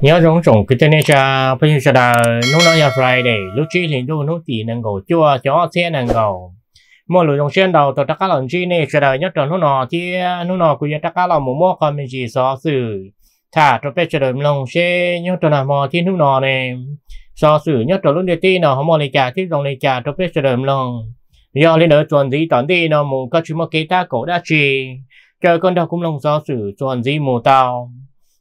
nhớ rong rong cái tên này cha bây giờ là nó nói là Friday lúc trước thì nó nó tỉ năng gầu chưa cho xe năng gầu mua lựa dòng xe đầu tôi tất cả là chi này sẽ đợi nhất tròn nó nọ chi nó nọ cứ tất cả là một mốt còn mình chỉ so xử thả cho bé chờ đợi lòng xe nhất tròn là mò chứ nó nọ này so xử nhất tròn lúc địa ti nó không mò lấy trả chứ dòng lấy trả cho bé chờ đợi lòng do lên đỡ chuẩn gì tỏn đi nó mù các chú mò kế ta cổ đã chi chờ con đâu cũng lòng so xử chuẩn gì mù tao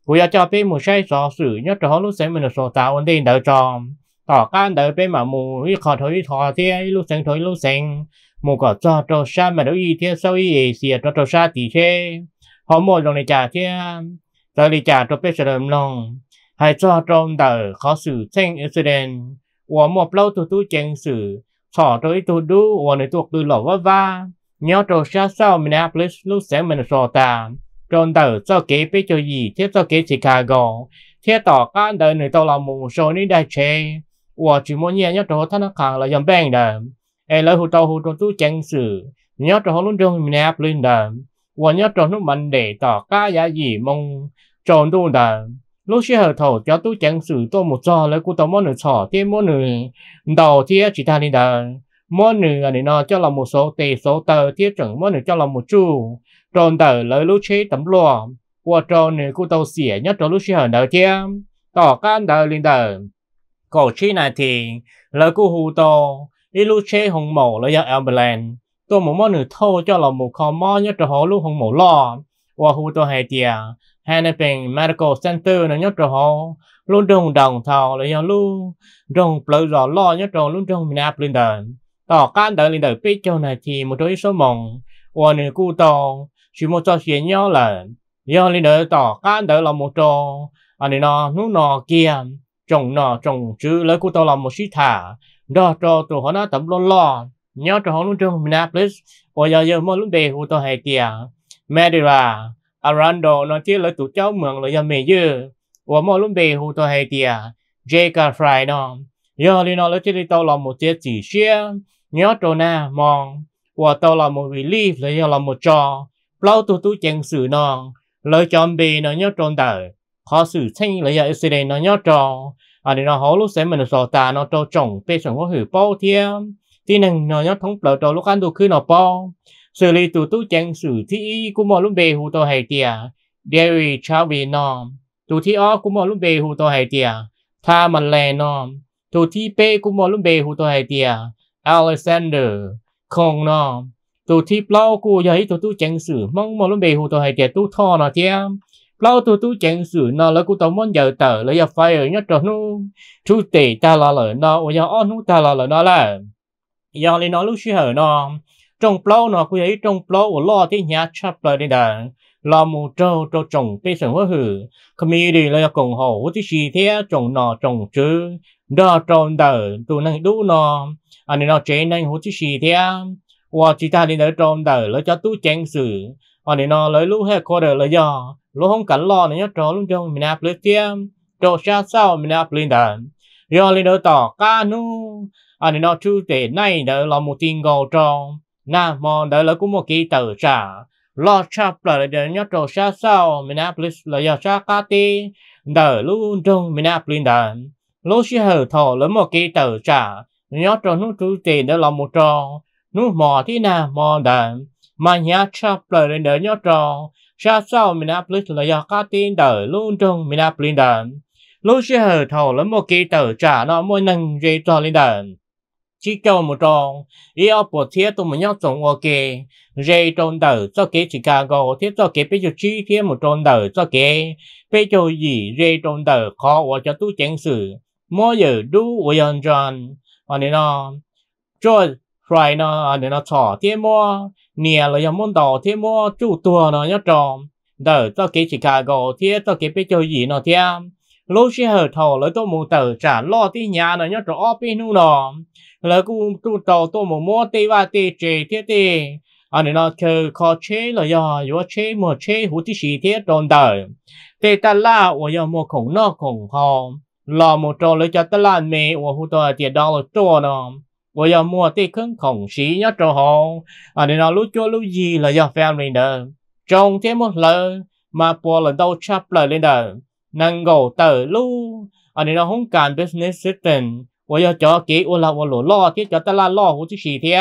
bây giờ cho bên một so sử nhất cho họ lúc sáng mình là so tạo ổn định đỡ cho tỏ can đỡ bên mà mù ít khó thôi thò thế lúc sáng thôi lúc sáng mù cho cho sa mà đâu y thế sau y xìa cho sa tí thế họ mua đồng này trả thế tới đi trả cho bên sẽ làm lòng cho trong đỡ khó xử tranh Israel và một lâu tụi tôi chẳng xử sọ tới tụi đu và nơi tụi tôi lỏ vá vá nhớ cho sa sau Minneapolis lúc sáng mình là so tạo đầu cho kế bây cho gì thế cho kế Chicago thế tỏ cá đời người tàu là một số ní đại chế và chỉ muốn nhớ nhớ chỗ thân hàng là dòng bèn đờ ai lấy hồ tàu hồ tàu tu chẳng sự nhớ chỗ luôn trong mình áp lên đờ và nhớ chỗ lúc mạnh để tỏ cá giá gì mong tròn tu đờ lúc xưa hợp thầu cho tu chẳng sự tôi một giờ lấy cô tàu món nửa sọ thế món nửa đầu thế chỉ ta đi đờ món nửa này nó cho là một số tề số tờ thiết chuẩn món nửa cho là một chu tròn tờ lời lúc chế tấm lò qua tròn nửa cụ tàu xỉa nhất tròn lúc chế hở đầu chia tỏ can tờ lên tờ cổ chi này thì lời cụ hù tô đi lúc chế hồng mổ lời giờ ambulance tôi muốn món nửa thô cho lòng một khó mò nhất tròn hồ lúc hồng mổ lò qua hù tô hay tiề hay là bên medical center nó nhất tròn hố luôn đồng đồng thảo lời giờ luôn đồng plơ rõ lo nhất tròn luôn đồng mình áp lên tờ tỏ can tờ lên tờ biết cho này thì một đôi số qua mỏng วันกูตอง chỉ một cho chuyện nhau là giờ lên đỡ tỏ can đỡ là một trò anh ấy nó nú nọ kia trồng nọ trồng chữ lấy của tao là một sĩ thả đó cho tụi họ nó tập lo lo nhớ cho họ luôn trong Minneapolis bây giờ giờ mới lúc về của tao hay kìa mẹ đi là Arando nó chỉ lấy tụi cháu mượn là giờ mẹ dư và mới lúc về của tao hay kìa Jake à, Fry nó giờ lên nó lấy chỉ tao là một chiếc chỉ xe nhớ cho na mong và tao là một relief là là một trò lâu tụ tụ chẳng sử non lời chọn bì nó nhớ tròn đời khó sử lời lấy ở xì nó nhớ tròn à để nó hố lúc sẽ mình sò ta nó trâu trồng bê chẳng có hử bao thiêm tí năng nó nhớ thống bờ trâu lúc ăn đồ cứ nó bao xử lý tụ tụ chẳng sử thi cũng mọi lúc bề hù tàu hay tiề dairy trao bì non tụ thi ó cũng mọi lúc bề hù tàu hay tiề tha mình lè non tụ thi bê cũng mọi lúc bề hù tàu hay tiề Alexander không non tu thi plau cô giờ tu tu chẳng sử mong mà lúc bề hồ tao hay tiệt tu thọ nó thế plau tu tu chẳng sử nó là cô tao muốn giờ tờ là giờ phải ở nhất nu chú tề ta là lời ôi giờ on nu ta là lời giờ lên nó lúc suy hở nó trong plau nó cô ấy trong plau của lo thế chắp lời đi đàn lo trâu trâu trồng tê sừng hóa hử không mi đi là cùng hậu tí xì thế trồng nọ trồng chứ đó trồng đờ tụi năng đủ nó anh nó chế năng hữu tí xì thế 我 chỉ ta đi nơi trong đời lỡ cho tú chén sự họ nên nó lỡ hết cô đời lỡ do lú không cảnh lo nên nhớ trò luôn trong mình áp lưới tiêm trò xa sau mình áp lên đời do lên đỡ tỏ ca nu họ nên chú tệ này đỡ là một tin gò trò na mò đỡ lỡ cũng một kỳ tử trả lo chắp lại đỡ nhớ trò xa sau mình áp lưới lỡ do xa ca ti luôn trong mình áp lên đời lú sẽ hở thọ lỡ một kỳ tử nhớ trò nó chú tệ đỡ là một trò nó mò thế nào mò đàn mà nhà cha bờ lên đỡ nhớ trò ra sau mình áp lực là do cá tin đời luôn trong mình áp lên đàn lúc xưa hở thầu lắm một kỳ tờ trả nó mỗi nâng dây trò lên đàn chỉ cho một tròn ý ở bộ thiết tôi muốn nhắc trong ok dây tròn đỡ cho cái Chicago thiết cho cái bây giờ chi thiết một tròn đỡ cho cái bây giờ gì dây tròn đỡ khó và cho tôi chẳng sự mỗi giờ đủ và yên tròn và nên nó rồi rồi nó à, để nó trò thêm mua nè là giống muốn đồ thêm mua chủ tua nó nhớ trò đỡ cho cái Chicago thế cho cái biết chơi gì nó thế lúc xí hở thầu lấy tôi muốn tờ trả lo tí nhà nó nhớ trò ở bên nu nó lấy cũng chủ trò tôi muốn mua tê và tê chế thế tê anh à, nên nó chơi khó chế là do do chế mua chế hú tí xí thế tròn đời tê ta la và do mua khủng nó khủng hòm lo một trò lấy cho ta la mẹ và hú tòa tiền đô là trò nó 我要 mua thì không khổng sĩ nhá cho họ à nên là lúc cho lúc gì là do family đó trong thế một lần mà bỏ lần đầu chắp lời lên đó năng gầu tờ lu à nên là không cần business system 我要做几我啦我落落，即做得啦落，我只是听，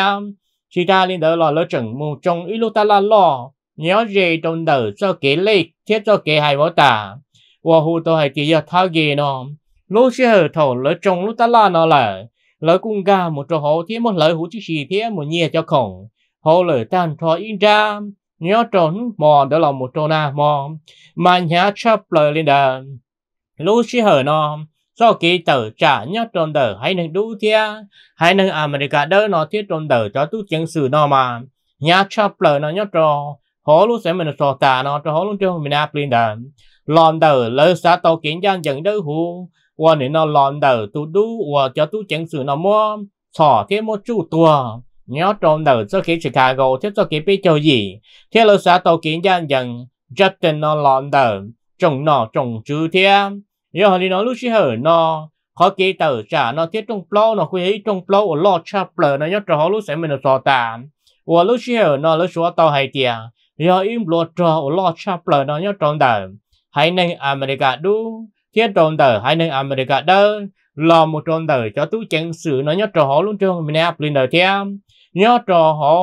其他领导落了整木中一路得啦落，你要热中头做几累，即做几害我打，我好多系几要讨厌咯，老师后头落中路得啦那了。lời cung gà một trò hộ thế một lời hữu chí sĩ thế một nhẹ cho khổng hồ lời tan trò in ra nhớ trốn mò đó là một trò na mò mà nhà chấp lời lên đàn lúc sĩ hở nó do kỳ tờ trả nhớ trốn đờ hay nâng đu thế hay nâng America đỡ nó thiết trốn đờ cho tu chiến sự nó mà nhà chấp lời nó nhớ trò hồ lúc sẽ mình trò tà nó cho hồ lúc cho mình áp lên đàn lòn đờ lời xã tàu kiến gian dẫn đỡ hù nó 我你那乱 đầu tu cho tu chẳng sự nó mua thỏ thêm một chu tua nhớ trong đầu cho cái Chicago thế cho cái bây giờ gì thế là xã tàu kiến dân dân tên nó loạn đầu trồng nọ trồng chứ thế nhớ hồi đi nói lúc xí hở nó khó kỹ tờ trả nó thiết trong plo nó quy ý trong plo ở lo cha plờ nó nhớ trong họ lúc sẽ mình sò tà và lúc hở nó lúc xóa tàu hay tiền giờ im lo cho ở lo cha plờ nó nhớ trong đầu hay nên America đúng chế trộn tờ hai nơi America đó là một trộn tờ cho tú chẳng sự nó nhớ trò họ luôn trong mình lên đời thế nhớ trò họ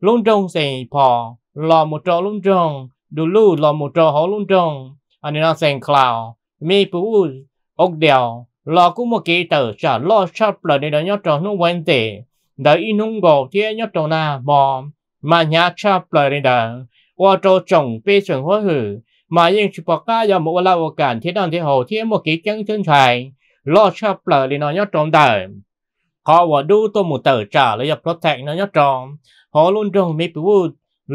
luôn trong Sài phò là một trò luôn trong đủ Dulu là một trò họ luôn trong anh nói nó Saint Cloud Maple Oakdale là cũng một cái tờ trả lo sắp lời để đó nhớ trò nó quen tệ đợi in nung gò thế nhớ trò nào bò mà nhà sắp lời để đó qua trò chồng bê chuẩn hóa hử มายังชิปก้ายอมว่าโอกาสที่นอนที่โหที่มกิจังเชิงชัยรอชอบเปล่าเลยนอยอดจอมเดิม ขอว่าดูตัวหมูเต๋อจ่าเลยอย่าพลดแทงนอยอดจอมหอลุ่นจงมีปิวูด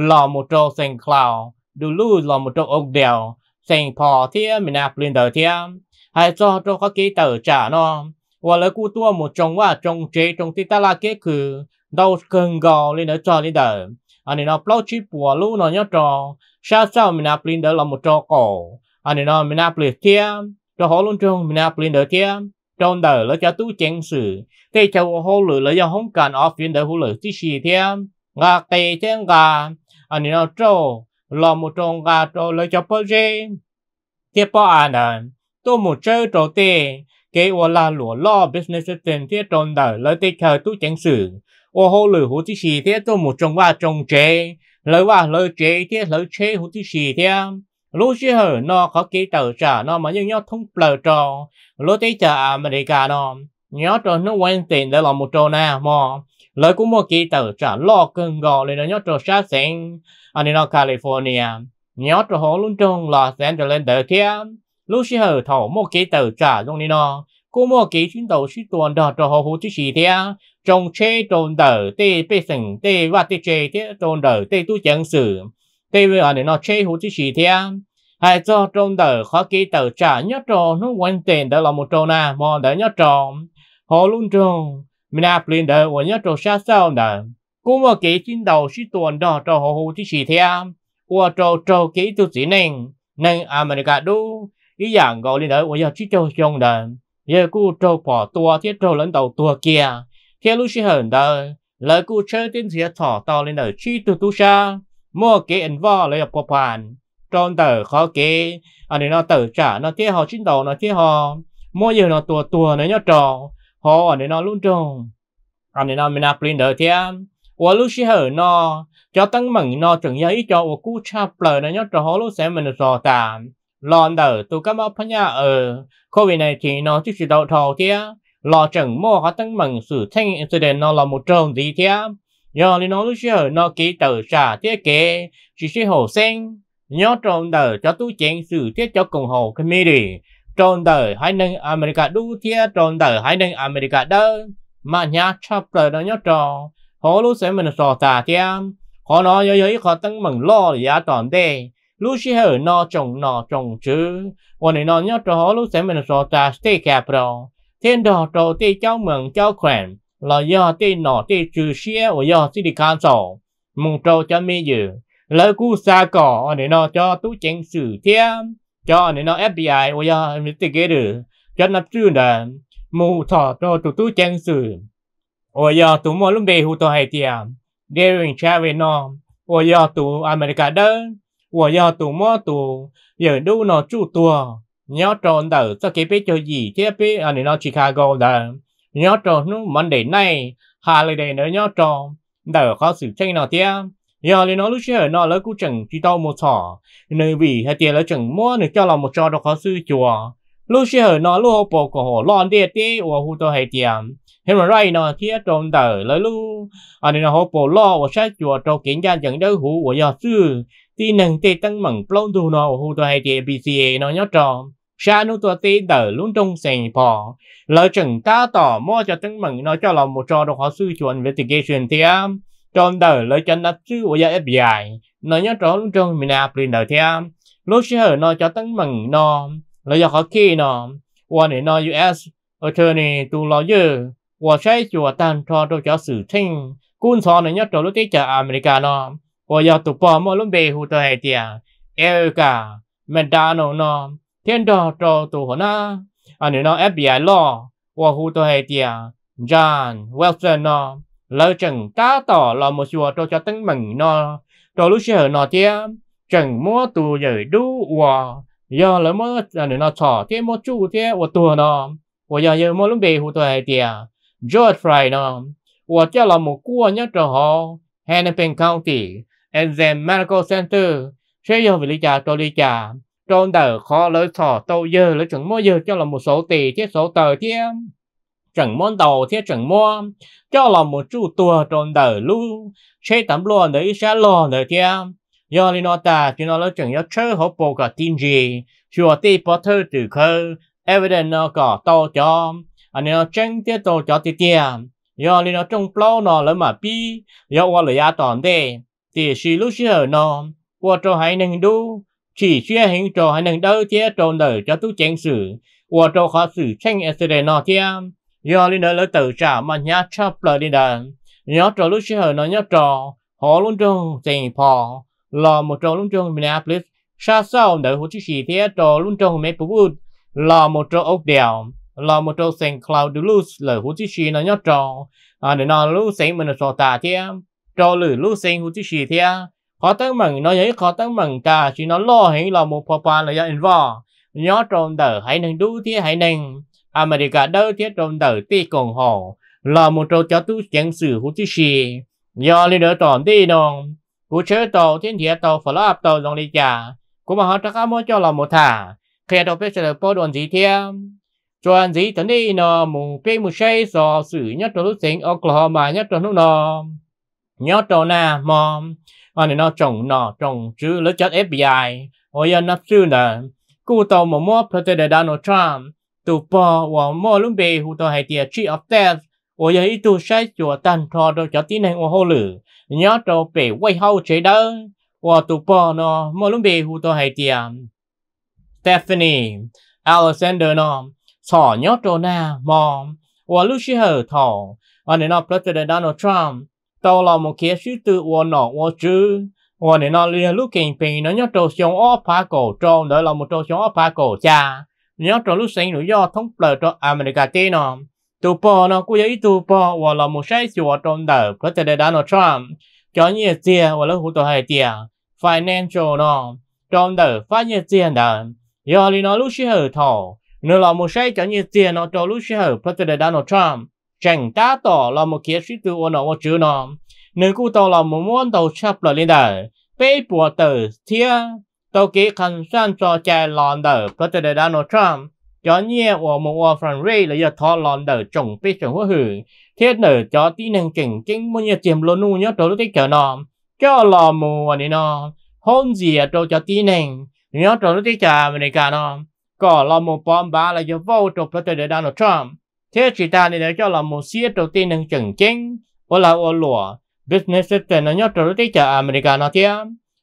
หล่อหมูโจเซงคลาว ดูลู่หล่อหมูโจอกเดียว เซงพอเทียมนาปลินเอร์เทียม ให้จอโจเขากีเต๋อจ่าเนาะว่าเลยกูตัวหมูจงว่าจงเจจงที่ตลาดเกคือดาวเกิงกอลีเนอจอเลเดิมอันนี้เนาเปล่าชิปัวลู่นอยอดจอง sao sao mình áp linh đó là một trò cổ anh nói mình áp liệt thêm, cho họ luôn trong mình áp linh đó thia trong đời là cho tu chén sự thế cho họ lựa là do không cần ở phiên đời họ lử tí xì thia gà tê chén gà anh nói trò là một trò gà trò là cho bơ dê thế bỏ anh à tôi một chơi trò tê cái ô là lúa lo business tiền thế trong đời là tê cho tu chén sự ô họ lử họ tí xì thế tôi một trò gà trồng chế lời lời chế thì lời chế hữu tí xì thì lúc chứ hở nó có kỹ tờ trả nó mà nhưng nhau thông bờ trò lúc tế trả cả nó nhớ trò nó quen tiền để làm một trò nè mà lời cũng một kỹ tờ trả lo cơn gò lên nó nhớ trò sát sinh ở nó California nhớ trò họ luôn trong là sẽ trở lên đỡ thế lúc chứ hở thổ một kỹ tờ trả trong đi nó cô mơ kế chuyến đầu suy tuần đỏ cho họ hữu chỉ chỉ thế trong chế trồn đỡ tê bê sừng tê và tê chế thế trồn đỡ tê tu chẳng sử tê với họ nó chế hữu chỉ chỉ thế hay cho trồn đỡ khó kế tờ trả nhớ trò nó quan tiền đó là một trò nà mò đỡ nhớ trò họ luôn trò mình áp lên đỡ của nhớ trò xa sao nè cô mơ kế chuyến đầu suy tuần đỏ cho họ hữu chỉ chỉ thế của trò trò kế tu sĩ nên nên America đu ý dạng gọi lên đỡ của giờ chỉ cho trong đời giờ cô trâu bỏ tua thiết trâu lẫn đầu tua kia khi lúc xí hờn đời lời cô chơi tiếng dìa thỏ to lên đời chi tu tu sa mua kế ẩn vò lấy bỏ bàn tròn tờ khó kế anh à, nó tờ trả nó thiết họ chín đầu nó thiết họ mua giờ nó tua tua nó nhớ trò họ anh à, nó luôn trông anh à, nó mình áp lên đời thiết và lúc xí hờn nó cho tăng mừng nó chẳng nhớ ý cho của cô cha bờ nó nhớ trò họ lúc sẽ mình rõ tàn lon đỡ tụ các mốc nhà ở covid này thì nó chỉ chỉ đầu thầu thế lo chẳng mơ họ tăng mừng sự thanh sự để nó là một trường gì thế do nên nó lúc xưa nó ký tờ xả thiết kế chỉ sẽ hồ sen nhớ tròn đời cho tu chuyện sự thiết cho cùng hồ cái mi đi tròn đỡ hai nâng America đu thế tròn đời hai nâng America đó mà nhà chắp đời nó nhớ tròn họ lúc sẽ mình sò tà thế họ nói giới giới họ tăng mừng lo giá toàn đây lúc xí hở nọ trồng nọ trồng chứ còn này nó nhớ cho lúc sẽ mình so ta stay cap rồi thiên đỏ trầu tê cháu mừng cháu khỏen là do tê nọ tê trừ xía và do đi city sổ, mong trầu cho mi dự lỡ cú xa cỏ để nọ cho tú chính xử thiêm cho để nọ FBI và do được, cho nó chưa là mù thọ cho tụ tú chính xử và do tụ mua lúc đề hụ tòa hệ tiệm daring về nọ, và do tụ America đơn 我要赌么赌，有路呢住多，你要赚到这给别就以这别啊，你到 à, Chicago 的，你要赚那 Monday night holiday 呢要赚，到考试证那天。giờ thì nó lúc xưa nó lấy cú chừng chỉ tao một sọ nơi vì hai lấy chừng mua nữa cho là một trò đó khó sư chùa lúc xưa nó lúc bộ của họ lon đê tê và hú tao hai tiền mà rồi nó thiết trộn tờ lấy lúc anh à, nó họ bộ lo và sát chùa trâu kiến gian chẳng đâu hú và giờ ti nâng tê tăng mẳng plong tu nó hù tòa hai tê BCA nó nhó tròn sa nu tòa tê tờ luôn trong sành phò lỡ chừng ta tỏ mua cho tăng mẳng nó cho lòng một trò đồ khó sư chuẩn investigation tê tròn tờ lỡ chân nắp sư của gia FBI nó nhó tròn luôn trong mình áp lên tờ tê lúc sẽ nó cho tăng mẳng nó lỡ do khó khi nó quan hệ nó US attorney to lawyer, qua sai chùa tăng trò đồ cho sử thanh cuốn sò này nhó tròn lúc tê chờ America nó 我要读报莫论白胡的海点，埃个门大脑呢，天道找读好呢，啊你呢 FBI 咯，我胡的海点，John Wilson 呢，老郑打倒老莫说都叫登门呢，到路线那点，郑莫读有读我，要了么啊你那草天莫住天我读呢，我要有莫论白胡的海点，George Fry 呢，我叫老莫过呢之后。Hennepin County and medical center sẽ do về lý trả cho lý trả trôn tờ khó lợi thọ tâu dơ lợi chẳng mua dơ cho là một số tỷ thiết số tờ thiết chẳng món đầu thiết chẳng mua cho là một chú tua trôn tờ lưu. sẽ tắm luôn để sẽ lo để thiết do lý nó ta chỉ nó lợi chẳng yếu chớ hộp bộ cả tin gì chùa tì bỏ thư từ khơ evident nó có tâu cho anh nó chẳng thiết tâu cho tiết tiết do lý nó trong plau nó lỡ mà bi do qua lợi giá toàn đây thì xì lúc xì hờ nò qua trò hãy nâng đu chỉ xuyên hình trò hãy nâng đỡ thế trò nở cho tú chánh sử qua trò khó sử tranh ở sơ đề nò thế do lên đó lời tử trả mà nhá chấp lời đi đàn nhớ trò lúc xì hờ nó nhớ trò họ luôn trông dành phò lò một trò luôn trông Minneapolis xa sau nở hồ chí xì thế trò luôn trông mẹ bố bụt lò một trò ốc đèo lò một trò xanh Cloud lúc lời hồ chí xì nó nhớ trò à để nó lúc sành mình là trò tà thế trò lử lu sen hu chi xì thia khó tăng mừng nó giấy khó tăng mừng cả chỉ nó lo hay là một phò phà là gia anh vò nhớ trộn đỡ hãy nâng đu thế hãy nâng America đâu thế trộn đỡ tì cộng hồ là một trò cho tu chẳng sử hu chi xì do lên đỡ tròn đi nòng cú chơi tàu thiên địa tàu phở lạp tàu dòng lý trả cú mà họ chắc ám cho là một thả khi đầu bếp sẽ bó đoàn gì thế đoàn gì tấn đi nọ mù bê mù xây sò sử nhất trò lúc sinh Oklahoma nhất trò lúc nọ nhớ trâu na mò anh nó trồng nọ trồng chứ lỡ chết FBI ôi anh à, nắp sư nè cú tàu mà mua President Donald Trump tụ bò và mua lúc bề hụ tàu hay tiệt chi of death ôi ấy à, tụ sai chùa tàn thọ đồ cho tin hành ô hô lử nhớ trâu bề quay hâu chế đỡ và tụ bò nó mua lúc bề hụ tàu hay tiệt Stephanie Alexander nó sỏ nhớ trâu na mò và lúc xí hở thọ anh nó President Donald Trump tao là một kia sư tử ô nọ ô chứ ô này nó liền lúc kinh bình nó nhớ trâu xuống ô phá cổ trâu đó là một trâu xuống ô phá cổ cha nhớ trâu lúc sinh rồi do thông bờ cho America tê nó tu po nó cũng vậy tu po ô là một sai chùa trong đời có thể để đá Trump cho nhiều tiền ô là hủ tổ hai tiền financial nó trong đời phát nhiều tiền đó do lý nó lúc sinh hở thổ nó là một sai cho nhiều tiền nó trâu lúc sinh hở có thể Trump chẳng ta tỏ là một kiến sĩ tư ôn nó chứ nó nếu cụ tỏ là một món đầu chấp là linh đời bê bùa tử thia tàu kế khăn san cho chạy lòn đời có thể để đá nó cho nhẹ ở một ở phần rê là giờ thọ lòn đời trồng bê trồng hoa hử thiết nở cho tí năng chỉnh chính mua nhà tiềm lô nụ nhớ tàu lúc tích chờ nó cho là mùa này nó hôn gì ở đâu cho tí năng nhớ tàu lúc tích chờ mình cả nó có là một bom bá là giờ vô trục là tôi để đá nó thế chỉ ta này cho là một xí đầu tiên đang chừng chính và là ô lụa business trên nó nhớ trở tới chờ America nó thế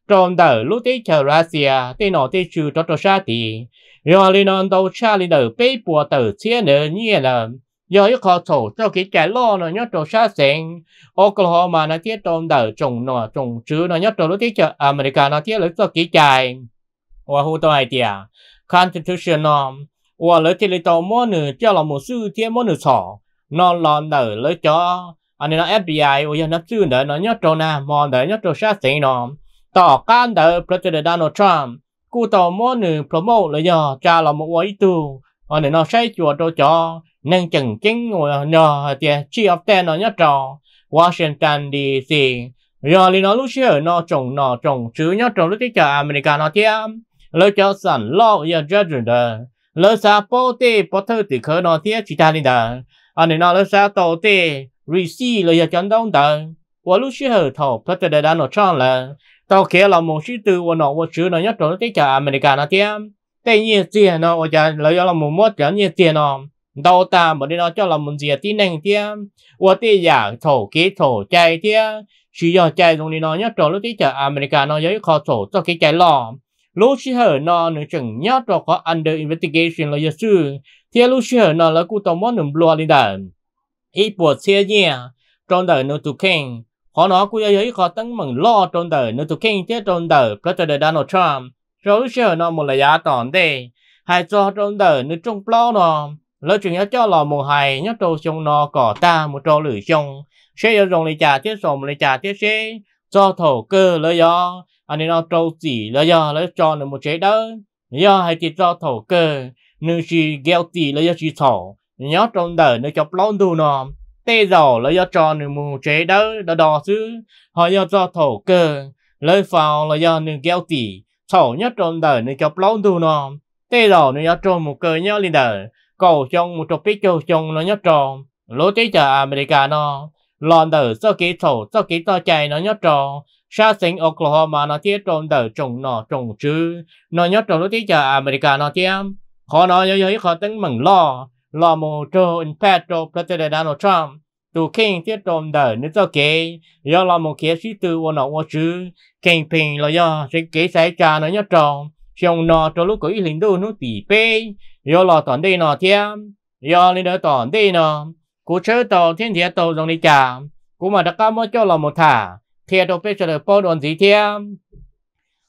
trong đời lúc tới chờ Russia tên nó tới chữ cho cho xa thì rồi lên nó đầu xa lên đầu bê bùa đầu xe nữa như là do cái khó thổ cho cái trái lo nó nhớ cho xa xanh Oklahoma nó thế trong đời trồng nó trồng chữ nó nhớ trở lúc tới chờ America nó thế lấy cho cái trái và hô tôi idea constitutional và lấy thì lấy tàu mua nữa cho là một sư thiên mua nữa sỏ nó là đỡ lấy cho anh nó FBI và nó sư đỡ nó nhớ trâu à mà đỡ nhớ trâu sát sinh nó tỏ can đỡ President Donald Trump cú tỏ mua nữa promo lấy giờ cha là một quái tu anh nó xây chùa đồ cho nên chừng chính ngồi nhờ thì chi of ten nó nhớ trâu Washington DC rồi lý nó lúc xưa nó trồng nó trồng chứ nhớ trồng lúc tí cho America nó tiêm lấy cho sẵn lo giờ ra rồi lỡ sa bố tê bố thơ từ khởi nó tía chỉ ta lên đờ anh à, này nó lỡ sa tổ tê rì xì lỡ giờ chọn đông đờ và lúc xưa thọ thổ phát từ đã nó chọn là tao kia là một sư từ và nó và chữ nó nhất rồi tới chợ America nó tía tây nhiên tiền nó và chợ lỡ giờ là một mốt chợ nhiên tiền nó đâu ta mà đi nó cho là một gì à, tí năng tía và tê giả thổ kế thổ chạy tía chỉ giờ chạy dùng đi nó nhất rồi lúc tới chợ America nó giới khó thổ cho cái chạy lò lúc chi hở nó nó chẳng nhớ cho có under investigation là yesu thì lúc chi hở nó là cụ tổng món nụm lúa lên đàn ít bộ xe nhẹ trong đời nó tụ khen họ nó cũng ấy họ tăng mừng lo trong đời nó tụ khen chứ trong đời president Donald Trump rồi lúc chi hở nó một là giá tòn đây hai cho trong đời nó trong lo nó lỡ chuyện nhớ cho lò mùa hè nhớ trâu sông nó cỏ ta một trâu lưỡi sông xe giờ dùng lấy trà tiết sông lấy trà tiết xe cho thổ cơ lỡ gió anh nên nó trâu gì là do lấy cho nó một trái đó do hay chỉ cho thổ cơ nếu chỉ gheo gì là do chỉ thổ nhớ trong đời nó cho lón đủ nó tê dầu là do cho nên một trái đó đã đỏ chứ họ do cho thổ cơ lấy phao là do nó gheo gì thổ nhớ trong đời nó cho lón đủ nó tê dầu nó do trong một cơ nhớ lên đời cầu trong một trọc biết cho trong nó nhớ trong lối tế chợ America nó lòn đời sau kỹ thổ sau kỹ to chạy nó nhớ trong sa sinh Oklahoma nó tiết trộn đời trồng nọ trồng chứ nó nhớ trộn nó tiết chờ America nó tiêm khó nó nhớ nhớ khó tính mừng lo lo mô trô in petro president Donald Trump tu kinh tiết trộn đời nữ cho kê do lo mô kia sĩ tư vô nọ vô chứ kinh bình là do sẽ kế xảy cha nó nhớ trộn xong nọ trộn lúc có ý lính đô nó tỷ bê do lo toàn đây nọ tiêm do lính đỡ toàn đây nọ cú chơi tàu thiên thiệt tàu dòng đi chạm cú mà đã cá mới cho lo một thả thiệt đồ bê chờ đợi bao đoàn gì thêm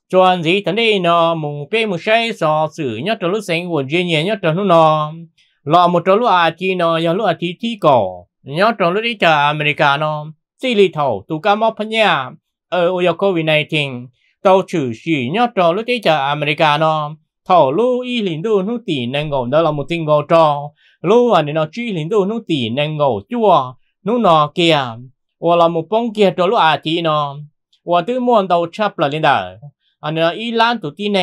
chuẩn gì thằng đi nó mùng bê mùng say sò sử nhất trong lúc xanh quần duy nhiên nhất trong lúc nó lọ một trong lúc à chi nó giờ lúc à chi chi cổ nhất trong lúc đi chờ America nó chỉ lì thầu tụ cá móc phân nhà ở ô yêu covid này tàu trừ chỉ nhất trong lúc đi chờ America nó thầu lu y lính đu nút tỷ nên Ngộ đó là một tình ngầu trò lu à nó chỉ lính đu nút tỷ nên Ngộ chua nút nó kia 我老母崩解着路阿弟呢，我都摸到吃不了的，啊那伊朗土地呢，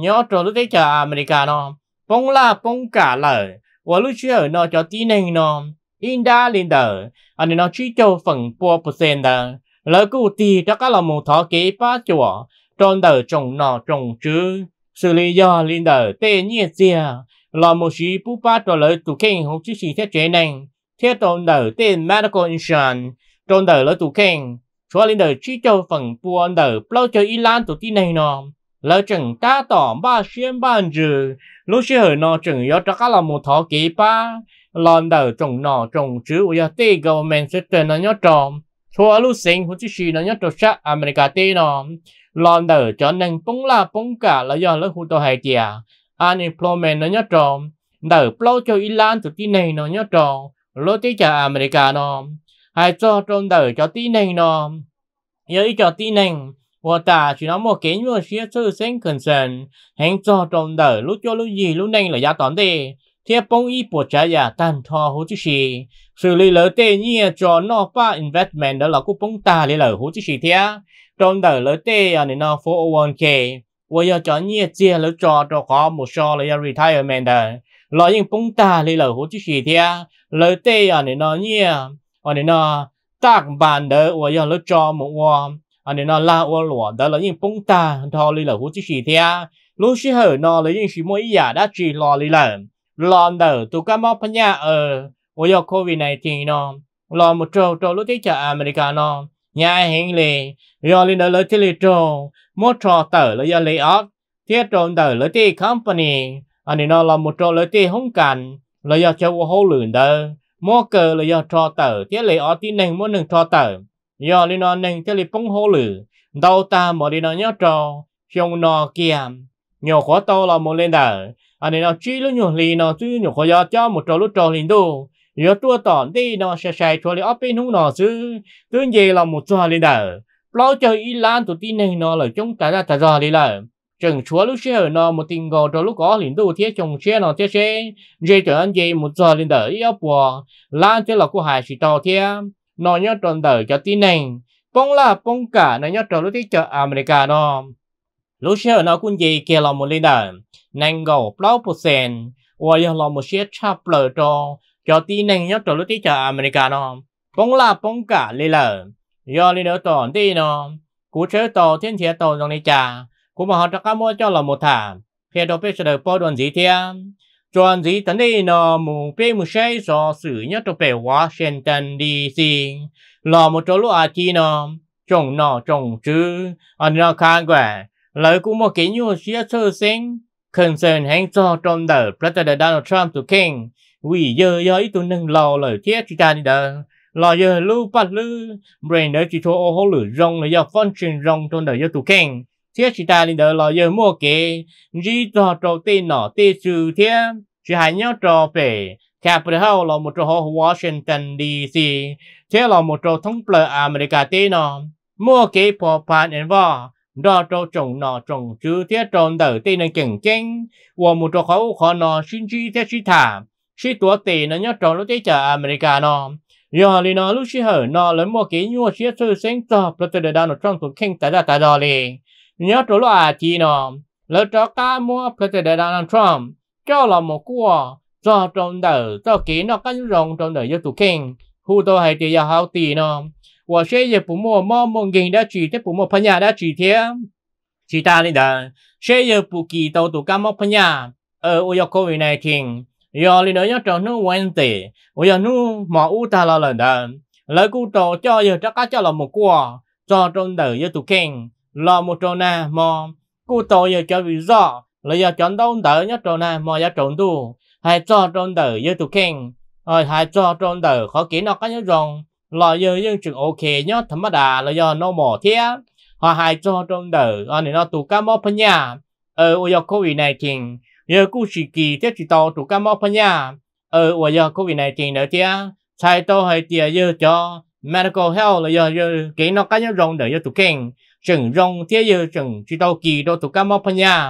鸟着路在叫阿美加呢，崩啦崩嘎了，我路去呢叫地呢呢，印度领导，啊那去叫粉波不现的，老古地这个老母他给把着，种的种那种植，xử lý do 领导对业界，老母是不把着了土地红只是些决定，贴到的对 medical insurance。trong đời lỡ tù khen chúa lên đời chi châu phần buôn đời, bao chơi y lan tù tí này nọ lỡ chẳng ta tỏ ba xuyên ba anh dư lúc xưa hồi nọ chẳng yếu cho các là một thọ kỳ ba lòn đời trồng nọ trồng chứ uya tê government sẽ trở nó nhớ tròn chúa lúc sinh hút chi nó nhớ tròn sát America tê nọ lòn đời cho nên bông la bông cả là do lỡ hút tàu hai chìa à. unemployment nó nhớ tròn đời bao chơi y lan tù tí này nó nhớ tròn lỡ tí chả America nọ hay cho trong đời cho tí nành nó yêu cho tí nành và ta chỉ nói một cái như xia sư sinh cần sân hãy cho trong đời lúc cho lúc gì lúc nành là giá toán đi thế bông y bộ trả giá tan thọ hữu chứ gì xử lý lợi tệ như cho nó ba investment đó là cũng bông ta lấy lợi hữu chứ gì thế trong đời lợi tệ à nên nó 401k 我要找你借了找着好没少了要 retirement 的，老人崩大了了，我就是的，老对呀，你那你。อันนี้นะตักบานเด้อว่าอย่าละจอมว่าอันนี้นะลาว่าหลัวเด้อแล้วยิ่งปุ้งตาทอเลยเหรอหูจิฉีเทียรู้ชิเหอนอเลยยิ่งชิมวยอย่าได้จีรอเลยเหรอรอนเด้อตุกามอพญาเออว่าอย่าโควิด19เนาะรอมุโจโจรู้ที่จะอเมริกาเนาะย่าเฮงเลยยอลินเดอร์ที่เลยโจมดทอเตอร์เลยยาเลยออกเทียโจนเตอร์เลยที่คัมปานีอันนี้เนาะเรามุโจเลยที่ห้องกันเลยยาเจ้าหัวหูหลืนเด้อ mua cờ là do trò tờ tiếc lệ ở tí nền mua nâng trò tờ do lý nó nâng tiếc lệ bông hô lử đâu ta mà đi nó nhớ trò trong nó kia nhỏ khó to là một lên đờ anh à, ấy nó chỉ lúc nhỏ lì nó chứ nhỏ khó do cho một trò lúc trò liền đâu giờ tua tòn đi nó sẽ sẽ cho lý ở bên hung nó chứ tương về là một trò liền đờ lâu chơi ý lan tụi tí nền nó là chúng ta ra ta ra đi là chẳng chúa lúc xe nó một tình gò cho lúc có liền đồ thiết chồng xe nó thiết xe dây trở anh dây một giờ lên đợi yếu bùa lan thế là của hải chỉ tàu thiết nó nhớ tròn đợi cho tin nền bông là bông cả nó nhớ tròn lúc thiết chợ America nó lúc xe nó cũng gì kia là một lên đợi nành gò bao sen và giờ là một chiếc chắp lờ cho cho tin nền nhớ tròn lúc thiết chợ America nó bông là bông cả lên lờ giờ lên đợi tròn đi nó cú chơi tàu thiên thiết tàu trong này chả cũng mà họ đã cá cho là một thả khi đó biết sẽ được bao đoàn gì thế đoàn gì tận đây nó mù biết mù say so sự nhất trong bề Washington DC là một chỗ lúa à chi nó trồng nó trồng chứ anh nó khang quả lời cũng một cái nhu xia sơ sinh concern hang cho trong đời President Donald Trump to King vì giờ giờ ít tụ nâng lò lời thiết chúng ta đi đời lo giờ lưu bắt lưu brain đấy chỉ cho ô hô lửa rong là do function rong trong đời do tụ King thế chỉ ta lên đó là giờ mua cái chỉ cho trâu tê nọ tê trừ thế chỉ hai nhau trò về Capitol là một chỗ Washington DC thế là một chỗ thống lệ America tê nọ mua cái phổ phận anh vào đó chỗ trồng nọ trồng chứ thế trồng đầu tê nên kinh kinh, và một chỗ khó khó nọ xin chi thế chỉ thả chỉ tua tê nó nhau trồng lúc tê chờ America nọ giờ thì nó lúc chỉ hở nó lấy mua cái nhua chiếc sư sinh cho President Donald Trump cũng kinh tại ra tại đó liền nhớ chỗ là chỉ nó lỡ cho cá mua President Donald Trump cho là một cua cho trong đời cho kỹ nó cái rồng trong đời yêu tụ kinh hù tôi hay thì yêu hảo tì nó và sẽ yêu phụ mua mua mong nghìn đã chỉ thế, phụ mua phân nhà đã chỉ thế chỉ ta đi đó sẽ yêu phụ kỳ tàu tụ cá mua phân nhà ở ô yêu covid này thiên yêu lý nó nhớ trong nó Wednesday ô yêu nó mà u ta là lần đó lỡ cú tàu cho giờ cho cá cho là một cua cho trong đời yêu tụ kinh lo một chỗ nà mà cụ tổ giờ cho vì rõ là giờ chọn đông đỡ nhất chỗ nà mà giờ chọn tu hay cho trộn đỡ giờ tụ khen rồi hai cho trộn đỡ khó kỹ nó có nhớ rồng lo giờ nhưng chừng ok nhá thầm đà là giờ nó mò thế họ hay cho trộn đỡ anh nó tụ cá mò phân nhà ở ờ, ôi giờ covid này chừng giờ cụ chỉ kỳ tiếp chỉ tàu tụ cá mò phân nhà ở ờ, ôi giờ covid này chừng nữa thế sai tôi hay tiệt giờ cho medical health là giờ giờ kỹ nó có nhớ rồng để giờ tụ khen chừng rong thế giờ chừng chỉ đâu kỳ đâu tụi cá mập nha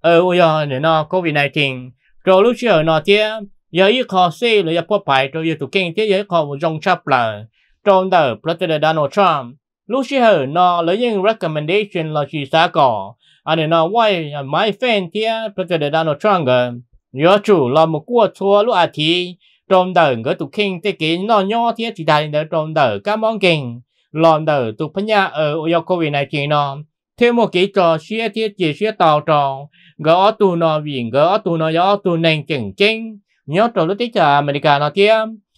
ở ờ, ôi giờ nữa nó covid nineteen rồi lúc trước nó thế giờ ít khó xí rồi giờ bóp bài rồi giờ tụ kinh thế giờ khó một rong chắp lại trong đời President Donald Trump lúc trước nó lấy những recommendation là chỉ xã cỏ anh à, nó quay mấy fan thế President Donald Trump rồi ờ, nhớ chủ là một cuộc thua lúc à thì trong đời người tụ kinh thế kỷ nó nhỏ thế chỉ đại đời trong đời các món kinh lòn đỡ tụ phá nhà ở yêu COVID-19 nó. Thế một cái trò xuyên thiết chỉ xuyên tàu tròn gỡ tu nó vì gỡ tu nó gió tu nền chỉnh chinh, nhớ trò lúc tích trả America nó kia,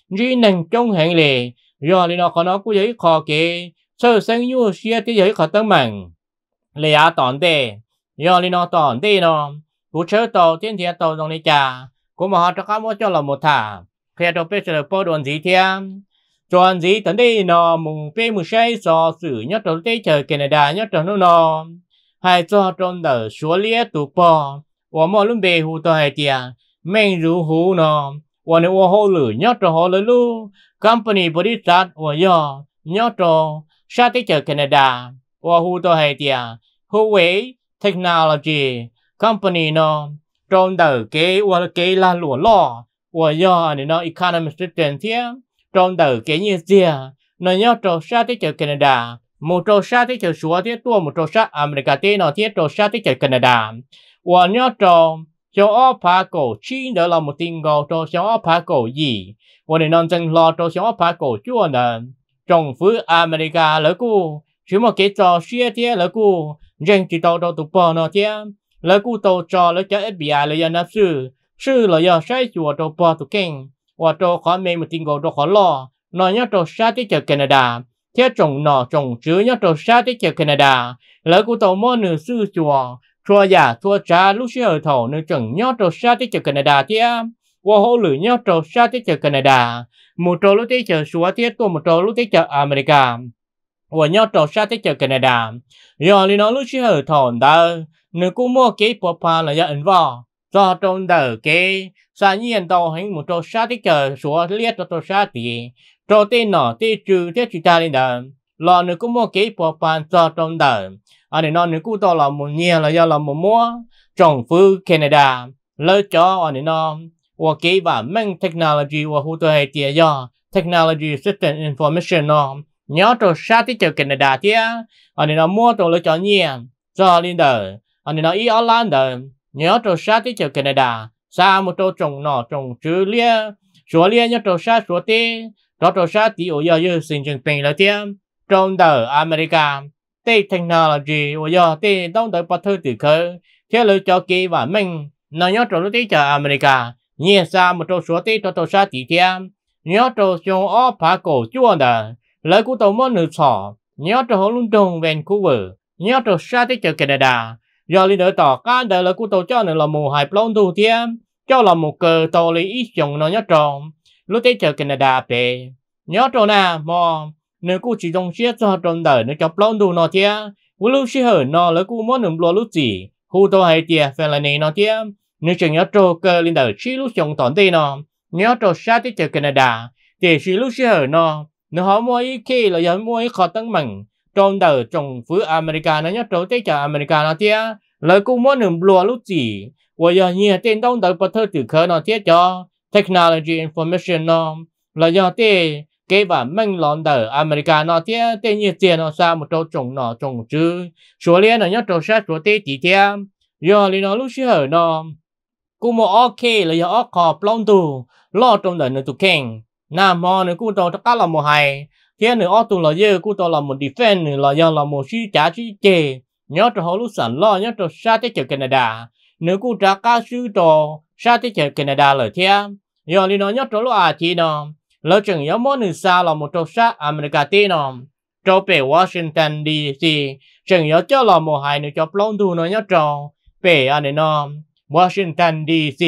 duy nền trong hẹn lệ, rồi nó có nó cũng giấy khó kê, sơ sinh nhu xuyên thiết giấy khó tăng mạng. Lệ á tỏn do rồi nó tỏn tệ nó, cú chớ tàu thiên thiên tàu dòng lý trả, cú mà họ cho khá mua cho là một thả, khi đó bây giờ bố đồn gì thiên chọn gì tận đây nó mùng phê mùng say so sử nhất trong tây chờ Canada nhất trong nó nó hai cho trong đờ số lia tụ bò và mọi lúc bề Hồ tờ hai tia mình rủ hù nó và nếu hồ lử nhất trong hồ lử lu company body sát và do nhất trong sa tây chờ Canada và Hồ tờ hai tia Huawei Technology Company nó trong đờ kế và kế là lúa lo và do anh nó economic strength trong đời kể như xia nó nhớ trò sa tới chợ Canada một trò sa tới chợ xua tới tua một trò sa America tới nó tới trò sa tới chợ Canada và nhớ trò cho ở phá cổ chi đó là một tin gọi trò cho ở phá cổ gì và nên nông dân lo trò cho ở phá cổ chúa nè trong phứ America lỡ cu chỉ một cái trò xia tới lỡ cu dân chỉ tàu tàu tụp bò nó tới lỡ cu tàu trò lỡ cho FBI lỡ giờ nạp sư sư lỡ giờ sai chùa tàu bò tụp kinh và trò khó mê một tình cầu trò khó lo nó nhớ trò xa tới chợ Canada theo chồng nọ chồng, chứ nhớ trò xa tới chợ Canada lỡ của tàu mơ nửa sư chùa chùa giả chùa trà lúc xưa ở thổ nửa chẳng nhớ trò xa tới chợ Canada thế và hỗ lử nhớ trò xa tới chợ Canada một trò lúc tới chợ xóa thế tôi một trò lúc tới chợ America và nhớ trò xa tới chợ Canada giờ lý nó lúc xưa ở thổ đó nửa cũng mua cái bộ phà là giờ ẩn vò do trong đỡ cái sa nhiên đâu hình một trâu sa tí chờ số liệt cho trâu sa tí trâu tên nọ tê trừ thế chỉ ta lên đời lọ nữa cũng mua kế bộ bàn cho trong đời ở đây nó nữa cũng to là một nhiều là do là một mua trồng phư Canada lỡ cho ở à, đây nó và kế và mang technology và hỗ trợ hệ tiền do technology system information nó nhớ trâu sa tí chờ Canada thế ở đây nó mua trâu lỡ cho nhiều cho lên đời ở đây nó ý online đời nhớ trâu sa tí chờ Canada sa một trâu trồng nọ trồng chữ lia chúa lia nhớ trâu sa chúa tê đó trâu sa tí ô giờ như sinh trường tình là tiêm trong đời America tê technology ô giờ tê đông đời bắt thơ từ khơi theo lời cho kỳ và mình nó nhớ trâu lúc tê chờ America nhẹ sa một trâu chúa tê trâu trâu sa tí tiêm nhớ trâu xuống ó phá cổ chúa đời lời của tổ môn nữ sọ nhớ trâu hồ lung trùng Vancouver nhớ trâu sa tê cho Canada giờ lên đỡ tỏ cá đời là cụ tổ cho nên là mù hài plong tu tiêm cho là một cờ tổ lý ít chồng nó nhất tròn lúc tới chờ Canada về nhớ tròn à mò nếu cụ chỉ dòng xe cho tròn đời nó cho plong tu nó tiêm cụ lúc xí hở nó là cụ muốn nằm lo lúc gì khu tổ hay tiêm phải là này nó tiêm nếu chừng nhớ tròn cờ lên đời chỉ lúc chồng tổn tê nó nhớ tròn xa tới chờ Canada để chỉ lúc xí hở nó nếu họ mua ý kia là giờ mua ý khó tăng mừng trong đời trong phía America nó nhớ trâu tới chợ America nó thế lời cũng muốn nửa lùa lúc gì và giờ như tên đông tờ bắt thơ từ khởi nó thế cho technology information nó là do tia cái và mình lon tờ America nó thế tia như tiền nó sao một trâu trong nó trong chứ số liên nó nhớ trâu sát số thế chỉ thế, giờ liên nó lúc xưa nó cũng một ok là do ok long tu lo trong đời nó tu kinh, nam mô nó cũng trong tất cả là một hay hiện nữa ở là giờ cũng tao là một defend là do là một chi trả chi chế nhớ cho họ lúc sẵn lo nhớ cho xa tới chợ Canada nếu cũng trả cá sư cho xa tới chợ Canada là thế giờ đi nó nhớ cho lúc à thì nó lỡ chừng nhớ mỗi nửa xa là một chỗ xa America tê nó cho về Washington DC chừng nhớ cho là một hai nữa cho plong tu nó nhớ cho về anh à này nó Washington DC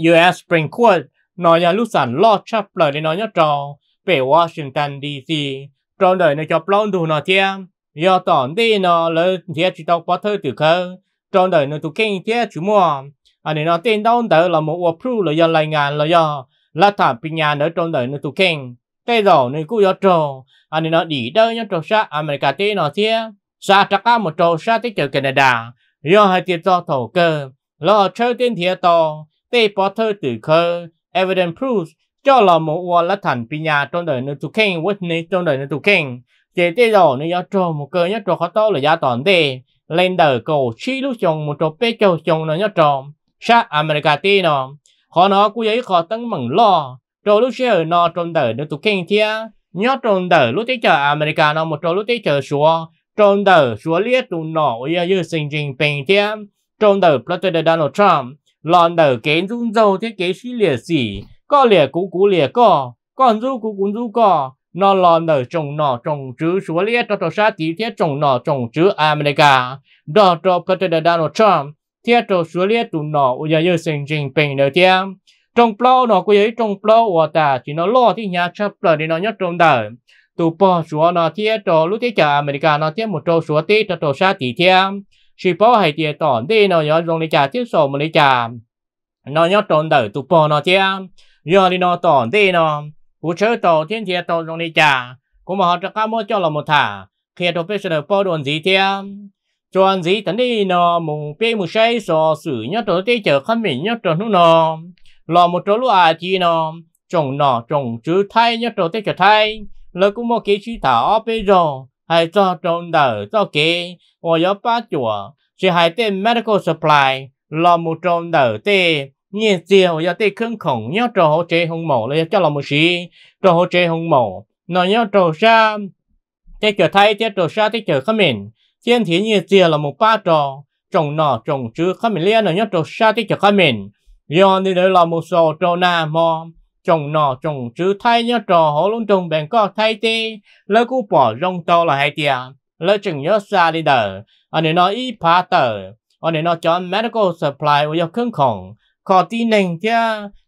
US Supreme Court nó nhà lúc sản lo chấp lời để nó nhớ cho 北 Washington D.C. trong đời nó cho plong đủ nó chia do tổn đi nó lỡ chia chỉ tao có thơ từ khơ trong đời nó tụ kinh chia chú mua anh nên nó tên đâu tớ là một ô pru là do lại ngàn là do là thả bình nhà nữa trong đời nó tụ kinh tê rồi nên cũng do trồ à nên nó đi đâu nhá trồ sa America tên nó chia sa chắc cả một trồ sát tê chờ Canada do hai tiền do thổ cơ lo chơi tên thiệt to tê bỏ thơ từ khơ evident proof cho là một quả là thành bị nhà trong đời nó tụ kinh, với nên trong đời nó tụ kinh, chế thế rồi nó do cho một cơ nhất cho khó to là gia toàn thế, lên đời cầu chi lúc chồng một chỗ bé châu chồng nó nhất cho xa America tê nó khó nó cũng giấy khó tăng mừng lo rồi lúc xe nó trong đời nó tụ kinh kia nhớ trong đời lúc tới chờ America nó một chỗ lúc tới chờ xua, trong đời xua liếc tụ nọ giờ như sinh trình bình thế trong đời President Donald Trump lòn đời kiến dung dâu thế kế suy liệt gì có lìa cú cú lìa có còn rú cú cú rú có nó lo nở trồng nọ trồng chứ số lìa cho cho sát tí thiết trồng nọ trồng chứ America đó cho President Donald Trump thiết cho số lìa tụ nọ bây giờ sinh trình bình nữa thiết trồng plau nọ quý ấy trong plau của ta chỉ nó lo thì nhà chấp lời thì nó nhất trong đời tụ bỏ số nọ thiết cho lúc thế chả America nó thiết một trâu số tí cho cho sát tí thiết chỉ bỏ hay tiền tỏn đi nó nhớ dùng để trả thiết sổ mà để trả nó nhớ trong đời tụ bỏ nó thiết nhờ đi nó tổn tê nó cú chớ tổ thiên thiệt tổ trong đi cha, cú mà họ cho cá mua cho là một thả khi tổ bây giờ bao đồn gì thế chọn gì tận đi nó mùng bê mùng say sò sử nhớ tổ tê chờ khăn mình nhớ tổ nó nó lò một chỗ lúa à chi nó trồng nọ trồng chứ thay nhớ tổ tê chờ thay lời cũng mua kế chi thả bây giờ hay cho trồng đỡ cho kế ngoài gió ba chùa chỉ hai tên medical supply lò một trồng đỡ tê nghe chiều giờ tê khương khổng nhớ trò hỗ trợ hồng mổ lấy cho lòng một sĩ trò hỗ trợ hồng mổ nó nhớ trò xa tê trở thay tê trò xa tê trở khá mình thiên thì nhẹ chiều là một ba trò trồng nọ trồng chứ khá mình liên nó nhớ trò xa tê trở khá mình do đi đấy là một số trò na mò trồng nọ trồng chứ thay nhớ trò hỗ luôn trồng bèn có thay tê lấy cú bỏ rong to là hai tia lấy chừng nhớ xa đi đời anh nói ý phá tờ anh nói chọn medical supply của yêu khương khổng khó tí nình thế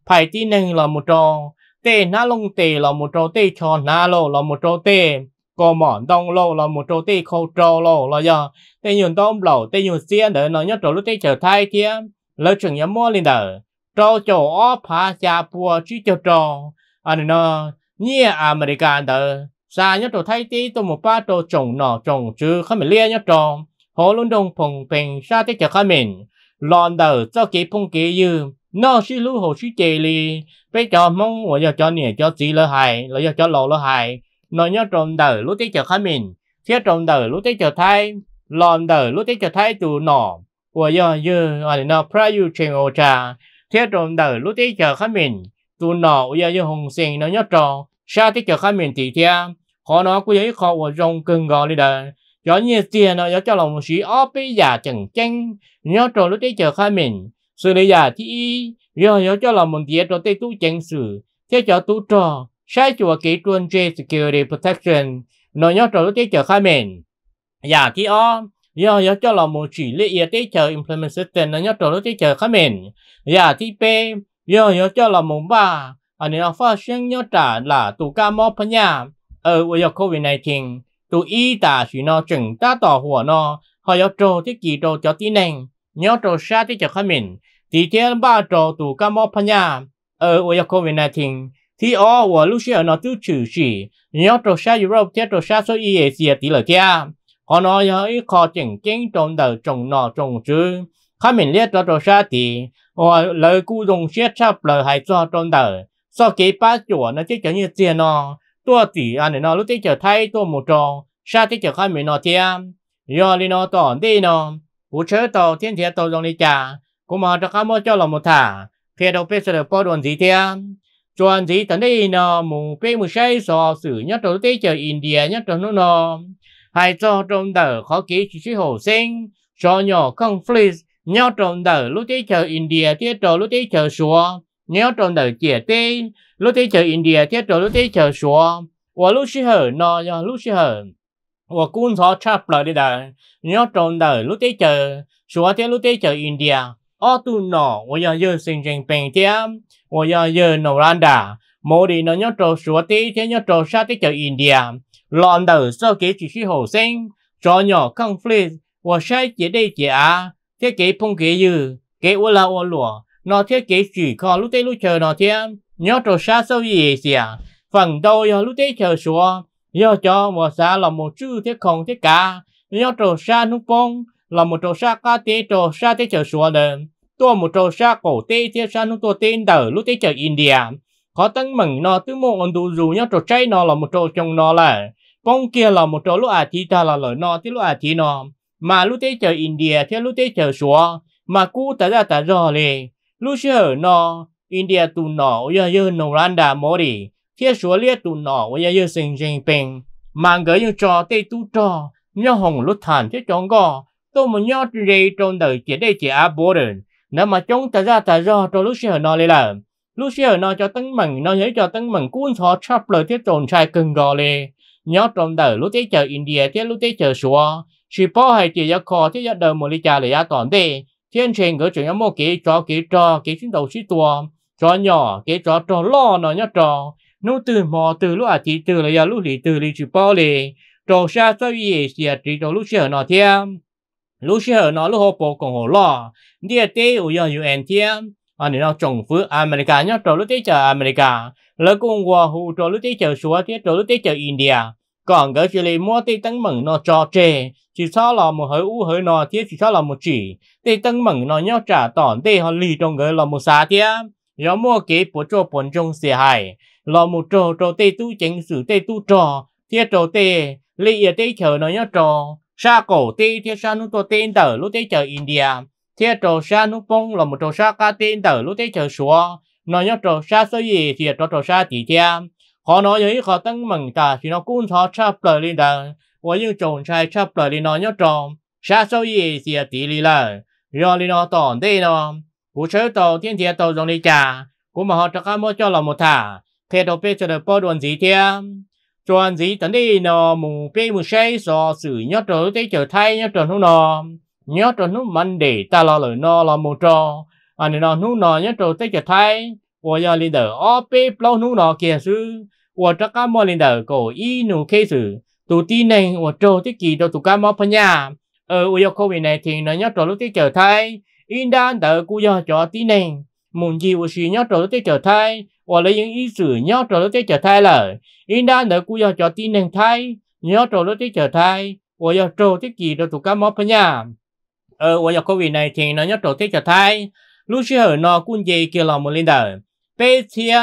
phải tí nình là một trò tê na lông tê là một trò tê cho na lô là một trò tê có mỏn đông lô là một trò tê khâu trò lô là giờ tê nhuận tôm lẩu tê nhuận xiên để nó nhất trò lúc tê trở thay thế lỡ chừng nhắm mua lên đỡ, trò chỗ ó phá xa bùa chứ cho trò à nó nhia American đỡ, xa nhất trò thay tí tôi một ba trò trồng nọ trồng chứ không phải lia nhất trò hồ lũng đông phồng phình xa tê chở khai mình lần đầu cho cái phong kế như nó chỉ lưu hồ sư chế li bây giờ mong mong 我要教你教 gì là cho là cho hài lâu là hài nó nhớ trong đầu lúc đấy chờ khá mình thiết trong đầu lúc đấy chờ thay lon đầu lúc đấy chờ thay tụ nọ 我要用我那 prayu chen o cha thiết trong đầu lúc đấy chờ khá mình tụ nọ 我要用红线 nó nhớ tròn sao đấy chờ khá mình thì theo khó nó cũng đi đời gió như tiền nó gió cho lòng sĩ ó bây giờ chẳng chăng nhớ cho lúc đấy chờ khai mình sự lý giả thì y giờ gió cho lòng một tiền trò tê tu chẳng sự thế cho tu trò sai chùa kỹ tuân chế security protection nó nhớ trò lúc đấy chờ khai mình giả thì ó giờ giờ cho lòng một chỉ lý y tế chờ implement system nó nhớ trò lúc đấy chờ khai mình giả thì p giờ giờ cho lòng một ba anh em phát sinh nhớ trả là tu ca mò phân nhà ở ờ, với covid 19 tụ y ta chỉ nó chừng ta tỏ hùa nó họ yếu trô thế kỳ trô cho tí nền nhớ trô xa thế cho khá mình thì thế ba trô tụ ca mô phá nhà ở ủa yếu ờ, COVID-19 thì ó ủa lúc ở nó tư trừ chỉ nhớ trô xa Europe thế trô xa số y ế xìa tí lời kia họ nó yếu khó chừng kinh trông đầu trông nọ trông chứ khá mình liết trô trô xa thì ủa lời cú dùng xếp sắp lời hại cho trông đầu sau kế ba chỗ nó chứ chẳng như tiền nó ตัวตีอันนี้เนาะลูกที่จะไทยตัวหมูจองชาที่จะข้ามมีนอเทียมยอลีนอตอนดีนอผู้เชื่อต่อเทียนเทียต่อตรงนี้จ้ากูมาจะข้ามเจ้าหลอมถาเพียดเอาไปเสด็จปอดวนสีเทียมจวนสีตันดีนอหมูเป้หมูใช้สอสื่อยัดตัวลูกที่จะอินเดียยัดตัวนู้นนอให้จอตรงเดอขอกี้ชิชิโหซิงจอหยอคังฟลิสยัดตรงเดอลูกที่จะอินเดียเทียต่อลูกที่จะชัว nếu trong đời chia tê lúc tê chờ India tiếp trở lúc tê chờ xua, và lúc xí hở nó lúc xí hở và cũng thọ chạp lại đi đời nếu trong đời lúc tê chờ xua tê lúc tê chờ India ở tu nọ và giờ giờ sinh trình bình tê và giờ giờ nổ lan đà mỗi đi nó nhớ trâu xua tê thế nhớ trâu xa tê chờ India lọn đời sơ kế chỉ xí hồ sinh cho nhỏ conflict và sai chế đây chế á thế kế phong kế dư kế ua la ua lùa nó thiết kế chỉ có lúc tê lúc chờ nó thiết nhớ trò xa sâu gì gì à phần đầu giờ à, lúc tê chờ xua giờ cho một xa là một chữ thiết không thiết cả nhớ trò xa nút bông là một trò xa cá tế trò xa tế chờ xua đơn tôi một trò xa cổ tế thiết xa nút tôi tên tờ lúc tê chờ India có tăng mừng nó tứ mô ổn đủ dù nhớ trò chay nó là một trò chồng nó là bông kia là một trò lúc à thì ta là lời nó thì lúc à thì nó mà lúc tế chờ India thì lúc tế chờ xua mà cú ta ra ta rồi Lucia no India tu nọ oya yu Narendra Modi thiết số liệt tu nọ oya yu Xi Jinping mang gỡ những trò tây tu trò nhớ hồng lúc thành thiết chọn gò tôi muốn nhớ gì trong đời chỉ đây chỉ áp bố đền nếu mà chúng ta ra ta ra cho Lucia nó lấy là Lucia nó cho tấn mừng nó nhớ cho tấn mừng cuốn thọ chắp lời thiết tròn trai cưng gò lê nhớ trong đời lúc tế chờ India thế lúc tế chờ số, chỉ bỏ hay chỉ ra kho thiết ra đời một lý trà để ra toàn đề thiên trình cứ chuyện một cái trò cái trò cái chuyến đầu sĩ tua trò nhỏ cái trò trò lo nó nhá trò nô từ mò từ lúc à chỉ từ là giờ lúc thì từ thì chịu bao lì trò xa sao gì xìa chỉ trò lúc xưa nó thiam lúc xưa nó lúc họ bỏ công họ lo địa tế ở giờ UN thiam anh nó trồng phứ America nhá trò lúc tế chờ America lỡ cùng hòa hù trò lúc tế chờ xóa thế trò lúc tế chờ India còn cái chỉ lấy mua tê tăng mừng nó cho chê chỉ sao là một hơi u hơi nó thiết chỉ sao là một chỉ tê tăng mừng nó nhau trả tỏn tê họ lì trong người là một xa thế rồi mua kế bộ cho bốn trong xe hại là một trò trò tê tu chính sử tê tu trò thiết trò tê lì ở tê chờ nó nhau trò sa cổ tê thiết sa nó trò tên tờ lúc tê chờ India thiết trò sa nó phong là một trò sa ca tên tờ lúc tê chờ xóa nó nhau trò sa sơ gì thiết trò trò sa tỷ thế khó nói giấy khó tăng mừng cả chỉ nó cũng khó chấp lời lên đàn và những chồng trai chấp lời lên nó nhớ tròn xa sâu gì thì tỷ lì là rồi lên nó tổn đi nó cú chơi tàu thiên thiên tàu dòng đi trả cũng mà họ cho cá mua cho là một thả thế đầu bê cho được bao đoàn gì thế đoàn gì tấn đi nó mù bê mù say so sử nhớ tròn tới trở thay nhớ tròn không nó nhớ tròn nó mạnh để ta lo lời nó là một trò anh nó nó nhớ tròn tới trở thay 我要领导二被老奴老结束，我这个么领导个一奴开始，土地呢我做的几多土干么朋友，呃，我要考虑呢，天呢要做路的脚胎，应当的古要做地呢，muốn gì 我是要做路的脚胎，我来用意思要做路的脚胎了，应当的古要做地呢胎，要做路的脚胎，我要做的几多土干么朋友，呃，我要考虑呢，天呢要做的脚胎，lúc xưa nó cũng dễ kêu lòng một linh đời bé thia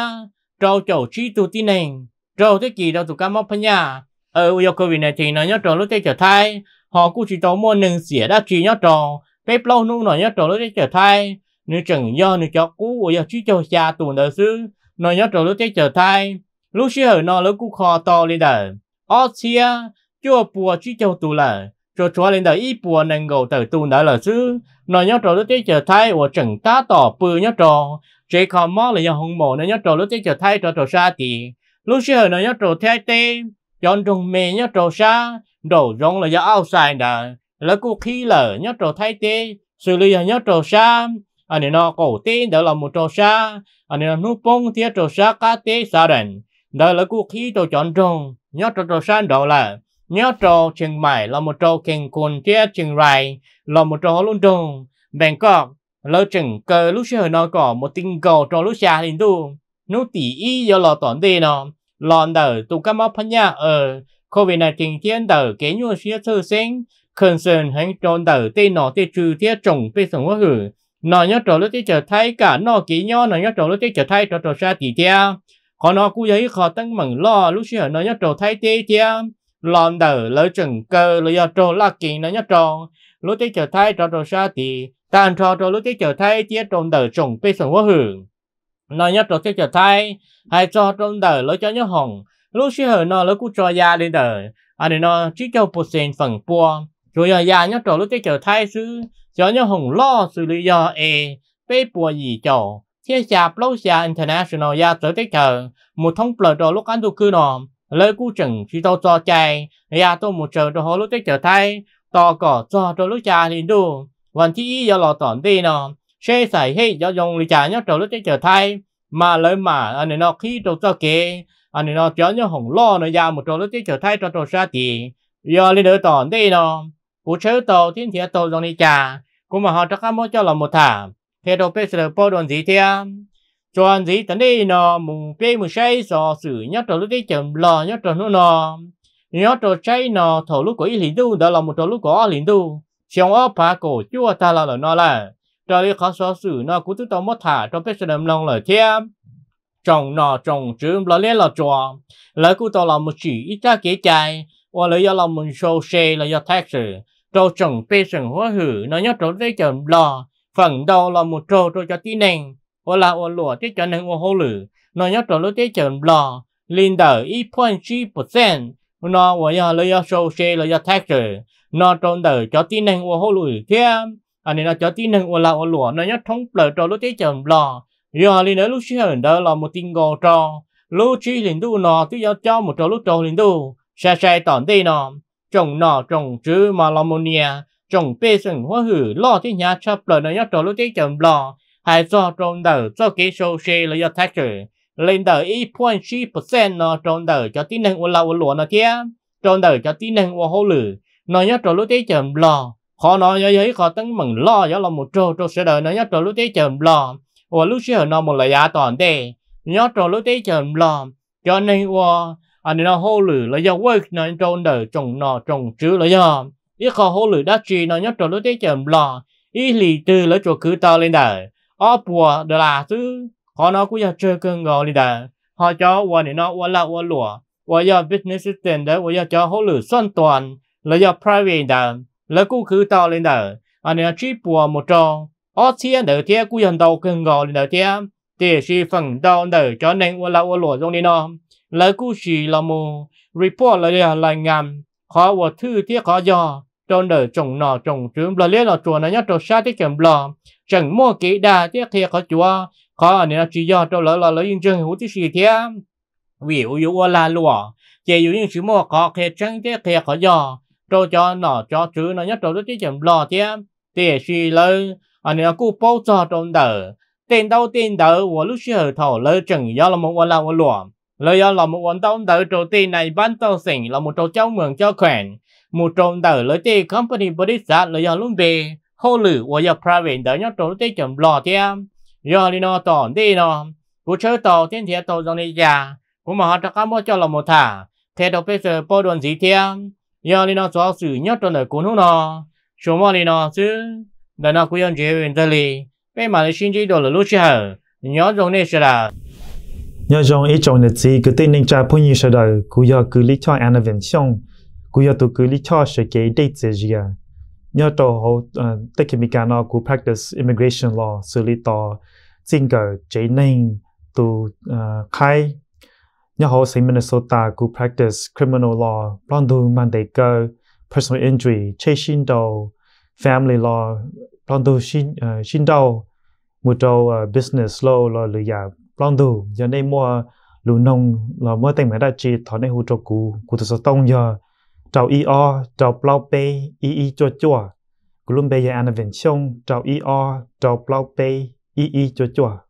trâu trâu chi tu tin này trâu thế kỷ đâu tụ cá móc phân nhà ở yêu covid này thì nó nhớ trâu lúc thế trở thai họ cũng chỉ tàu mua nâng xỉa đã chỉ nhớ trâu bé lâu nu nó nhớ trâu lúc thế trở thai nếu chẳng do nếu cho cú yêu chi cho xa tụ đời xứ nó nhớ trâu lúc thế trở thai lúc xưa ở nó lúc cũ kho to lên đời ở thia chưa bùa chi cho tụ lại cho chúa lên đời ít bùa nâng gầu tử tu đời là chứ nó nhớ trò đứa tế trở thay của chẳng tá tỏ bư nhớ trâu chế khó mò là nhờ hùng mộ nó nhớ trò lúc tiết trở thay trò trò xa thì lúc xưa nó nhớ trò thay tê chọn trùng mê nhớ trò xa đổ rong là do xài đã là cô khi lở nhớ trò thay tê xử lý là nhớ trò xa anh nên nó cổ tê đó là một trò xa anh nên nó núp bông thiết trò xa cá tê xa đần đó là cô khi trò chọn trùng nhớ trò trò xa đó là nhớ trò Chiang mày là một trò kinh quân thiết Chiang Rai là một trò luôn trùng Bangkok lỡ chừng cơ lúc xưa nó có một tình cầu cho lúc xa thì tu nó tỉ ý do lò tổn đi nó lòn đờ tu các móc phân nhà ở covid này trình chiến đờ kế nhu xưa thư sinh khẩn sơn hành tròn đờ tên nó tên trừ thiết trùng tên sống quá hử nó nhớ trò lúc thế trở thay cả nó kỹ nhó nó nhớ trò lúc thế trở thay trò trò xa tỉ thế họ nó cú giấy khó tăng mừng lo lúc xưa nó nhớ trò thay thế thế lòn đờ lỡ chừng cơ lỡ do trò là kỳ nó nhớ trò lúc thế trở thay trò trò xa tỉ 但 cho cho lúc chế trở thay chế trong đời trồng bê sừng quá hưởng nó nhất trong chế trở thay hay cho trong đời lối cho nhớ hồng lúc chế hở lối cú cho ya lên đời à để chỉ cho một sen phần bua rồi giờ ya nhất trong lúc chế trở xứ cho nhớ hồng lo xử lý e bê bua gì cho chia sẻ Plosia International ya tới tới chờ một thông bờ đồ lúc ăn đồ cư nọ lấy cú chừng chỉ tao cho chạy ya tôi một chờ đồ hồ lúc tới chờ thay to cỏ cho đồ lúc cha thì đủ วันที่ยี่ยลอตอนดีเนาะเช่ใส่ให้ยอยงลิจาเนาะเราเลือกเจอไทยมาเลยมาอันนี้เนาะขี้ตัวเจ้าเกอันนี้เนาะเจ้าเนาะหงล้อเนาะยาหมดเราเลือกเจอไทยตัวตัวชาติยอเลยเดือตอนดีเนาะกูเชื่อตัวที่เทียตัวยงลิจากูมาหาตะข้ามเจ้าเราหมดถามเทโดเปสเลปอดอนสีเทียมจวนสีตันดีเนาะมึงเป้มึงใช้สอสื่อเนาะเราเลือกเจอหล่อเนาะเราเนาะ nhớ trò chơi nó thổ lúc của ý lý đu đó là một trò lúc của lý đu xong ở phá cổ chúa ta là nó là cho đi khó xóa xử nó cũng tự động mất thả cho biết sự đầm lòng lời thêm trong nọ trồng chứ là lên là trò lỡ cũng tao là một chỉ ít ta kế chạy và lỡ do là một số xe là do tax trâu trồng bê sừng hóa hử nó nhớ trốn dây chậm lò phần đầu là một trâu tôi cho tí nền và là và lụa tí cho nền và hô lử nó nhớ trốn dây chậm lò lên đỡ 1.3 phần nó và do lỡ do show xe là do tax nó trong đời cho tí năng ô hô lùi thế anh nên là cho tí năng ô lao ô lùa nó nhất thống bờ cho lúc thế chậm lò giờ lên đó lúc xưa ở đó là một tin gò trò lúc chi liền đu nó tí giờ cho một trò lúc trò liền đu xa xa tỏn đây nó trồng nọ trồng chứ mà là một nhà trồng bê sừng hoa hử lo thế nhà chập bờ nó nhất trò lúc thế chậm lò hay do trong đời cho cái sâu xe là do thách rồi lên đời ít point percent nó trong đời cho tí năng ô lao ô lùa nó thế trong đời cho tí năng ô hô lùi nó nhớ trò lúc tí chậm lo, khó nói nhớ giấy khó tấn mừng lo gió lo một trâu trâu sẽ đợi nó nhớ trò lúc tí chậm lo, và lúc xưa nó một lời giá toàn đề nhớ trò lúc tí chậm lo cho nên qua anh nó hô lử là do work nó trâu đời trồng nọ trồng chứ là do ý khó hô lử đã chi nó nhớ trò lúc tí chậm lo ý lì từ lấy chỗ cứ to lên đời ở bùa đó là thứ khó nói cũng giờ chơi cơn gò lên đời họ cho qua và nó qua là qua lụa qua giờ business tiền đấy qua giờ cho hỗ lử xoan toàn là do private đó là cú cứ to lên đó anh em chỉ bùa một trò ở thiên đầu tiên cú dần đầu cần ngồi lên đầu tiên thì chỉ phần đầu đầu cho nên là là lụa trong đi nó là cú chỉ là một report là là ngầm khó và thứ thiết khó do trong đời trồng nọ trồng trứng là liên là chùa nó nhất trồng sát tiết kiệm lò chẳng mua kỹ đa tiết thiệt khó chùa khó anh em chỉ do trong lời là lời yên chân hữu tiết gì thế ví dụ là lụa chỉ dụ những chữ mua khó khe chẳng tiết thiệt khó do cho cho nó cho chữ nó nhất trâu rất chỉ chậm lo chứ tiền xì lơ anh à, nó cú bao cho trong đờ tiền đâu tiền đờ và lúc xưa thầu lơ chừng do là một quan là một luồng lơ do là một quan đâu đờ trâu tiền này bán tàu sình là một trâu cháu mường cho khỏe một trâu đờ lơ tiền company body sát lơ do luôn về hô lử và giờ private đờ nhất trâu rất chậm lo chứ do đi nó tỏ đi nó cú chơi tàu thiên thiệt tàu dòng này già cũng mà họ cho cá mua cho là một thả thế đâu bây giờ bao đoàn gì thêm? giờ đi nó cho sự nhất trong đời cuốn nó số mà đi nó chứ là nó cũng yên chế bên đây bên mà lấy sinh chỉ đồ là lúc chứ hả nhớ dùng này sẽ là nhớ dùng ít trong này gì cứ tin nên cha phụ nhi sẽ đời cứ giờ cứ lý cho anh vẫn xong cứ giờ tôi cứ lý cho sẽ cái date gì à nhớ tổ họ, tất cả mình cả nó cứ practice immigration law xử lý tòa xin cờ chế nên tu khai nhà họ sinh Minnesota cũng practice criminal law, blon du man de go, personal injury, chê xin đầu, family law, blon du xin xin đầu, một đầu business law là lựa giả dạ. blon du, giờ này mua lưu nông là mới tình mấy đã chi thọ này hồ trợ cụ cụ thực sự tông giờ trào e o trào blau bê e e chua chua cụ luôn bây giờ anh vẫn xong trào e o trào blau bê e e chua chua